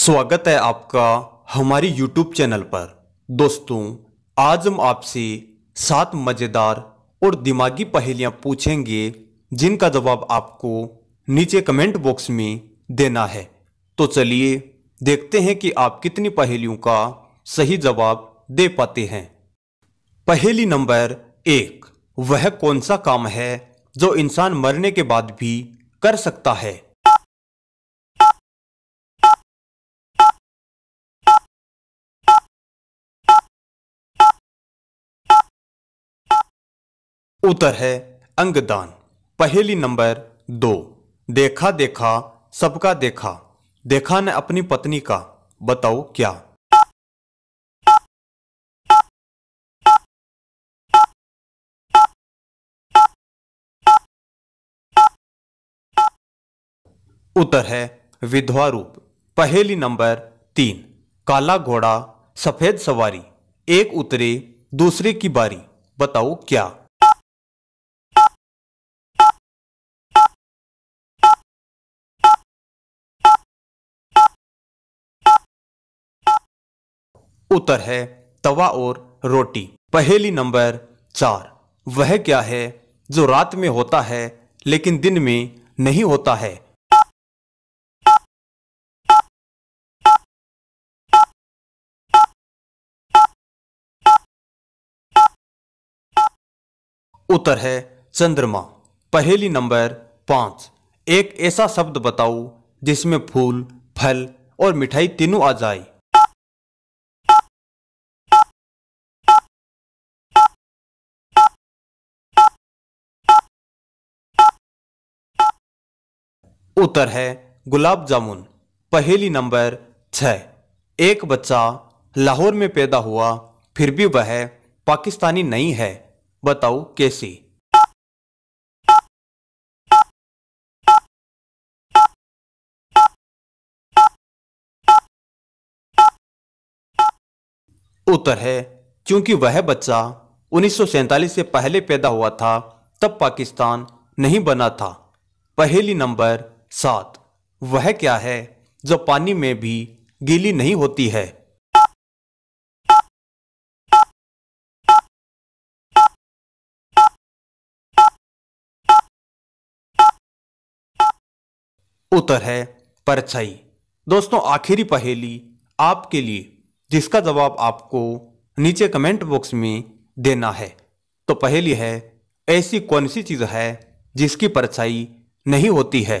स्वागत है आपका हमारी YouTube चैनल पर दोस्तों आज हम आपसे सात मज़ेदार और दिमागी पहेलियां पूछेंगे जिनका जवाब आपको नीचे कमेंट बॉक्स में देना है तो चलिए देखते हैं कि आप कितनी पहेलियों का सही जवाब दे पाते हैं पहेली नंबर एक वह कौन सा काम है जो इंसान मरने के बाद भी कर सकता है उत्तर है अंगदान पहेली नंबर दो देखा देखा सबका देखा देखा ने अपनी पत्नी का बताओ क्या उत्तर है विधवा रूप पहेली नंबर तीन काला घोड़ा सफेद सवारी एक उतरे दूसरे की बारी बताओ क्या उत्तर है तवा और रोटी पहेली नंबर चार वह क्या है जो रात में होता है लेकिन दिन में नहीं होता है उत्तर है चंद्रमा पहेली नंबर पांच एक ऐसा शब्द बताओ जिसमें फूल फल और मिठाई तीनों आ जाए उत्तर है गुलाब जामुन पहेली नंबर छः एक बच्चा लाहौर में पैदा हुआ फिर भी वह पाकिस्तानी नहीं है बताओ कैसी उत्तर है क्योंकि वह बच्चा उन्नीस से पहले पैदा हुआ था तब पाकिस्तान नहीं बना था पहली नंबर सात वह क्या है जो पानी में भी गीली नहीं होती है उत्तर है परछाई दोस्तों आखिरी पहेली आपके लिए जिसका जवाब आपको नीचे कमेंट बॉक्स में देना है तो पहेली है ऐसी कौन सी चीज़ है जिसकी परछाई नहीं होती है